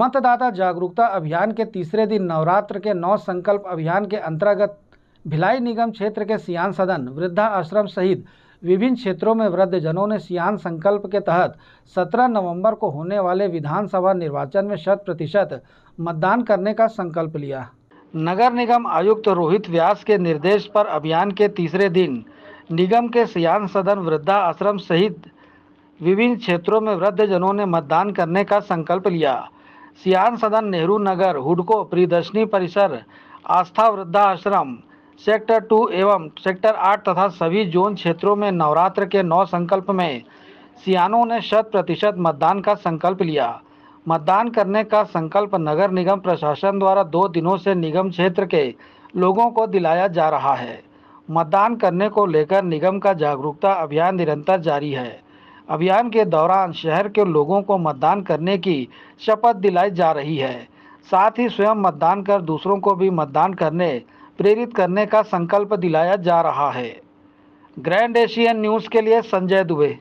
मतदाता जागरूकता अभियान के तीसरे दिन नवरात्र के नौ संकल्प अभियान के अंतर्गत भिलाई निगम क्षेत्र के सियान सदन वृद्धा आश्रम सहित विभिन्न क्षेत्रों में वृद्धजनों ने सियान संकल्प के तहत 17 नवंबर को होने वाले विधानसभा निर्वाचन में शत प्रतिशत मतदान करने का संकल्प लिया नगर निगम आयुक्त रोहित व्यास के निर्देश पर अभियान के तीसरे दिन निगम के सियान सदन वृद्धा आश्रम सहित विभिन्न क्षेत्रों में वृद्धजनों ने मतदान करने का संकल्प लिया सियान सदन नेहरू नगर हुडको प्रियदर्शनी परिसर आस्था वृद्धाश्रम सेक्टर टू एवं सेक्टर आठ तथा सभी जोन क्षेत्रों में नवरात्र के नौ संकल्प में सियानों ने शत प्रतिशत मतदान का संकल्प लिया मतदान करने का संकल्प नगर निगम प्रशासन द्वारा दो दिनों से निगम क्षेत्र के लोगों को दिलाया जा रहा है मतदान करने को लेकर निगम का जागरूकता अभियान निरंतर जारी है अभियान के दौरान शहर के लोगों को मतदान करने की शपथ दिलाई जा रही है साथ ही स्वयं मतदान कर दूसरों को भी मतदान करने प्रेरित करने का संकल्प दिलाया जा रहा है ग्रैंड एशियन न्यूज़ के लिए संजय दुबे